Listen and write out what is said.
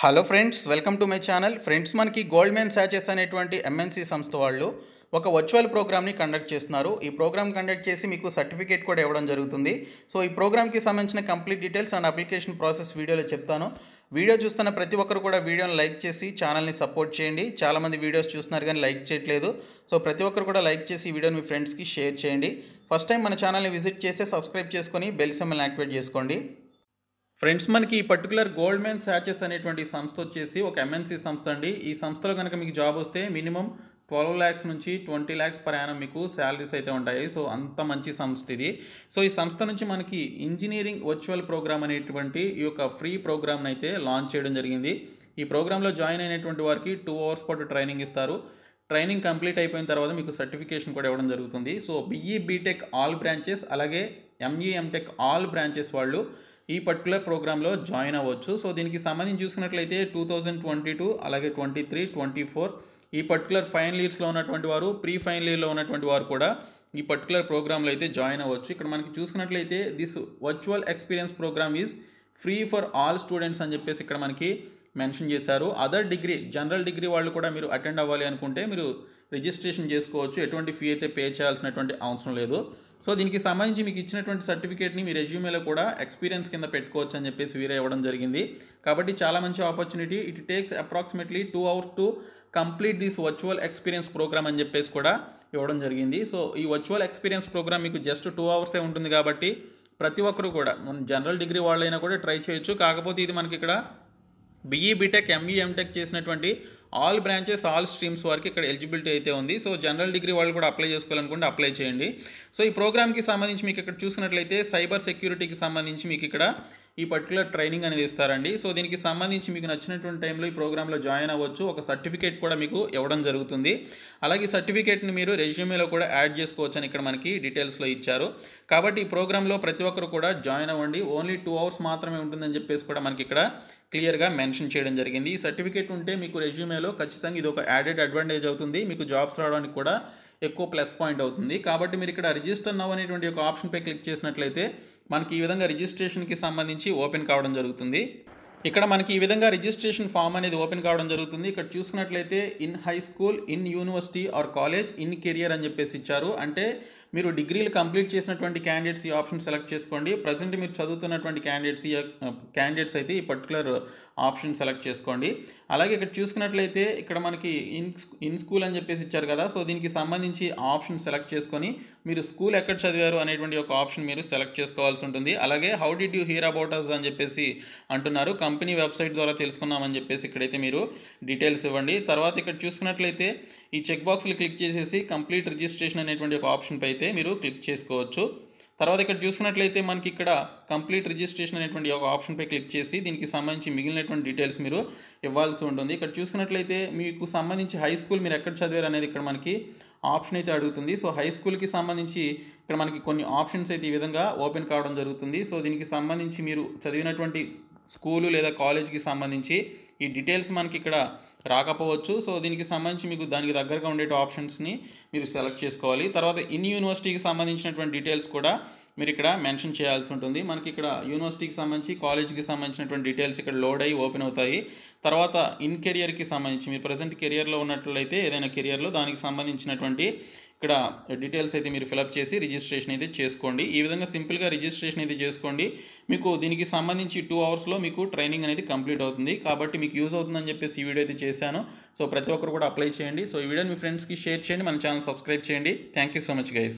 hello friends welcome to my channel friends మనకి Goldman Sachs అనేటువంటి MNC సంస్థ వాళ్ళు ఒక వర్చువల్ ప్రోగ్రామ్ని కండక్ట్ చేస్తున్నారు ఈ ప్రోగ్రామ్ కండక్ట్ చేసి మీకు సర్టిఫికేట్ కూడా ఇవ్వడం జరుగుతుంది సో ఈ ప్రోగ్రామ్కి సంబంధించిన complete details and application process వీడియోలో చెప్తాను వీడియో చూస్తున్న ప్రతి ఒక్కరు కూడా వీడియోని లైక్ చేసి ఛానల్ని సపోర్ట్ చేయండి చాలామంది వీడియోస్ చూస్తున్నారు కానీ లైక్ చేయట్లేదు సో ప్రతి ఒక్కరు కూడా లైక్ చేసి ఈ వీడియోని మీ ఫ్రెండ్స్కి షేర్ చేయండి ఫస్ట్ టైం మన ఛానల్ని విజిట్ చేస్తే సబ్స్క్రైబ్ చేసుకొని బెల్ సెమ్మల్ని యాక్టివేట్ చేసుకోండి ఫ్రెండ్స్ మనకి ఈ పర్టికులర్ గోల్డ్ మెన్ సాచెస్ అనేటువంటి సంస్థ వచ్చేసి ఒక ఎంఎన్సీ సంస్థ అండి ఈ సంస్థలో కనుక మీకు జాబ్ వస్తే మినిమం ట్వెల్వ్ ల్యాక్స్ నుంచి ట్వంటీ ల్యాక్స్ పర్ యానం మీకు శాలరీస్ అయితే ఉంటాయి సో అంత మంచి సంస్థ ఇది సో ఈ సంస్థ నుంచి మనకి ఇంజనీరింగ్ వర్చువల్ ప్రోగ్రామ్ అనేటువంటి ఈ యొక్క ఫ్రీ ప్రోగ్రామ్ని అయితే లాంచ్ చేయడం జరిగింది ఈ ప్రోగ్రాంలో జాయిన్ అయినటువంటి వారికి టూ అవర్స్ పాటు ట్రైనింగ్ ఇస్తారు ట్రైనింగ్ కంప్లీట్ అయిపోయిన తర్వాత మీకు సర్టిఫికేషన్ కూడా ఇవ్వడం జరుగుతుంది so BE BTech all branches అలాగే ఎంఈఎంటెక్ ఎంటెక్ ఆల్ బ్రాంచెస్ వాళ్ళు ఈ పర్టికులర్ ప్రోగ్రాంలో జాయిన్ అవ్వచ్చు సో దీనికి సంబంధించి చూసుకున్నట్లయితే టూ థౌజండ్ ట్వంటీ టూ అలాగే ట్వంటీ త్రీ ట్వంటీ ఫోర్ ఈ పర్టికులర్ ఫైనల్ ఇయర్స్లో ఉన్నటువంటి వారు ప్రీ ఫైనల్ ఇయర్లో ఉన్నటువంటి వారు కూడా ఈ పర్టికులర్ ప్రోగ్రాంలో అయితే జాయిన్ అవ్వచ్చు ఇక్కడ మనకి చూసుకున్నట్లయితే this virtual experience program is free for all students అని చెప్పేసి ఇక్కడ మనకి మెన్షన్ చేశారు అదర్ డిగ్రీ జనరల్ డిగ్రీ వాళ్ళు కూడా మీరు అటెండ్ అవ్వాలి అనుకుంటే మీరు రిజిస్ట్రేషన్ చేసుకోవచ్చు ఎటువంటి ఫీ అయితే పే చేయాల్సినటువంటి అవసరం లేదు సో దీనికి సంబంధించి మీకు ఇచ్చినటువంటి సర్టిఫికేట్ని మీ రెజ్యూమేలో కూడా ఎక్స్పీరియన్స్ కింద పెట్టుకోవచ్చు అని చెప్పేసి వీరే ఇవ్వడం జరిగింది కాబట్టి చాలా మంచి opportunity it takes approximately two hours to complete this virtual experience program అని చెప్పేసి కూడా ఇవ్వడం జరిగింది సో ఈ వర్చువల్ ఎక్స్పీరియన్స్ ప్రోగ్రామ్ మీకు జస్ట్ టూ అవర్సే ఉంటుంది కాబట్టి ప్రతి ఒక్కరు కూడా మన జనరల్ డిగ్రీ వాళ్ళైనా కూడా ట్రై చేయొచ్చు కాకపోతే ఇది మనకి ఇక్కడ బిఈ బీటెక్ ఎంఈ ఎంటెక్ చేసినటువంటి ఆల్ బ్రాంచెస్ ఆల్ స్ట్రీమ్స్ వరకు ఇక్కడ ఎలిజిబిలిటీ అయితే ఉంది సో జనరల్ డిగ్రీ వాళ్ళు కూడా అప్లై చేసుకోవాలనుకుంటే అప్లై చేయండి సో ఈ ప్రోగ్రామ్కి సంబంధించి మీకు ఇక్కడ చూసినట్లయితే సైబర్ సెక్యూరిటీకి సంబంధించి మీకు ఇక్కడ ఈ పర్టికులర్ ట్రైనింగ్ అనేది ఇస్తారండి సో దీనికి సంబంధించి మీకు నచ్చినటువంటి టైంలో ఈ ప్రోగ్రాంలో జాయిన్ అవ్వచ్చు ఒక సర్టిఫికేట్ కూడా మీకు ఇవ్వడం జరుగుతుంది అలాగే సర్టిఫికేట్ని మీరు రెజ్యూమేలో కూడా యాడ్ చేసుకోవచ్చు అని ఇక్కడ మనకి డీటెయిల్స్లో ఇచ్చారు కాబట్టి ఈ ప్రోగ్రాంలో ప్రతి ఒక్కరు కూడా జాయిన్ అవ్వండి ఓన్లీ టూ అవర్స్ మాత్రమే ఉంటుందని చెప్పేసి కూడా మనకి ఇక్కడ క్లియర్గా మెన్షన్ చేయడం జరిగింది ఈ సర్టిఫికేట్ ఉంటే మీకు రెజ్యూమేలో ఖచ్చితంగా ఇది ఒక యాడెడ్ అడ్వాంటేజ్ అవుతుంది మీకు జాబ్స్ రావడానికి కూడా ఎక్కువ ప్లస్ పాయింట్ అవుతుంది కాబట్టి మీరు ఇక్కడ రిజిస్టర్ నవ్ అనేటువంటి ఒక ఆప్షన్పై క్లిక్ చేసినట్లయితే మనకి ఈ విధంగా రిజిస్ట్రేషన్కి సంబంధించి ఓపెన్ కావడం జరుగుతుంది ఇక్కడ మనకి ఈ విధంగా రిజిస్ట్రేషన్ ఫామ్ అనేది ఓపెన్ కావడం జరుగుతుంది ఇక్కడ చూసుకున్నట్లయితే in high school in university or college in career అని చెప్పేసి ఇచ్చారు అంటే మీరు డిగ్రీలు కంప్లీట్ చేసినటువంటి క్యాండిడేట్స్ ఈ ఆప్షన్ సెలెక్ట్ చేసుకోండి ప్రజెంట్ మీరు చదువుతున్నటువంటి క్యాండిడేట్స్ ఈ క్యాండిడేట్స్ అయితే ఈ పర్టికులర్ ఆప్షన్ సెలెక్ట్ చేసుకోండి అలాగే ఇక్కడ చూసుకున్నట్లయితే ఇక్కడ మనకి ఇన్ ఇన్ స్కూల్ అని చెప్పేసి ఇచ్చారు కదా సో దీనికి సంబంధించి ఆప్షన్ సెలెక్ట్ చేసుకొని మీరు స్కూల్ ఎక్కడ చదివారు అనేటువంటి ఒక ఆప్షన్ మీరు సెలెక్ట్ చేసుకోవాల్సి ఉంటుంది అలాగే how did you hear about us అని చెప్పేసి అంటున్నారు కంపెనీ వెబ్సైట్ ద్వారా తెలుసుకున్నామని చెప్పేసి ఇక్కడైతే మీరు డీటెయిల్స్ ఇవ్వండి తర్వాత ఇక్కడ చూసుకున్నట్లయితే ఈ చెక్ బాక్స్లు క్లిక్ చేసేసి కంప్లీట్ రిజిస్ట్రేషన్ అనేటువంటి ఒక ఆప్షన్పై అయితే మీరు క్లిక్ చేసుకోవచ్చు తర్వాత ఇక్కడ చూసినట్లయితే మనకి ఇక్కడ కంప్లీట్ రిజిస్ట్రేషన్ అనేటువంటి ఒక ఆప్షన్పై క్లిక్ చేసి దీనికి సంబంధించి మిగిలినటువంటి డీటెయిల్స్ మీరు ఇవ్వాల్సి ఉంటుంది ఇక్కడ చూసినట్లయితే మీకు సంబంధించి హై స్కూల్ మీరు ఎక్కడ చదివారు అనేది ఇక్కడ మనకి ఆప్షన్ అయితే అడుగుతుంది సో హై స్కూల్కి సంబంధించి ఇక్కడ మనకి కొన్ని ఆప్షన్స్ అయితే ఈ విధంగా ఓపెన్ కావడం జరుగుతుంది సో దీనికి సంబంధించి మీరు చదివినటువంటి స్కూలు లేదా కాలేజ్కి సంబంధించి ఈ డీటెయిల్స్ మనకి ఇక్కడ రాకపోవచ్చు సో దీనికి సంబంధించి మీకు దానికి దగ్గరగా ఉండే ఆప్షన్స్ని మీరు సెలెక్ట్ చేసుకోవాలి తర్వాత ఇన్ యూనివర్సిటీకి సంబంధించినటువంటి డీటెయిల్స్ కూడా మీరు ఇక్కడ మెన్షన్ చేయాల్సి ఉంటుంది మనకి ఇక్కడ యూనివర్సిటీకి సంబంధించి కాలేజ్కి సంబంధించినటువంటి డీటెయిల్స్ ఇక్కడ లోడ్ అయ్యి ఓపెన్ అవుతాయి తర్వాత ఇన్ కెరియర్కి సంబంధించి మీరు ప్రజెంట్ కెరియర్లో ఉన్నట్లయితే ఏదైనా కెరియర్లో దానికి సంబంధించినటువంటి ఇక్కడ డీటెయిల్స్ అయితే మీరు ఫిలప్ చేసి రిజిస్ట్రేషన్ అయితే చేసుకోండి ఈ విధంగా సింపుల్గా రిజిస్ట్రేషన్ అయితే చేసుకోండి మీకు దీనికి సంబంధించి టూ అవర్స్లో మీకు ట్రైనింగ్ అనేది కంప్లీట్ అవుతుంది కాబట్టి మీకు యూజ్ అవుతుందని చెప్పేసి ఈ వీడియో అయితే చేశాను సో ప్రతి ఒక్కరు కూడా అప్లై చేయండి సో ఈ వీడియోని మీ ఫ్రెండ్స్కి షేర్ చేయండి మన ఛానల్ సబ్స్క్రైబ్ చేయండి థ్యాంక్ సో మచ్ గైస్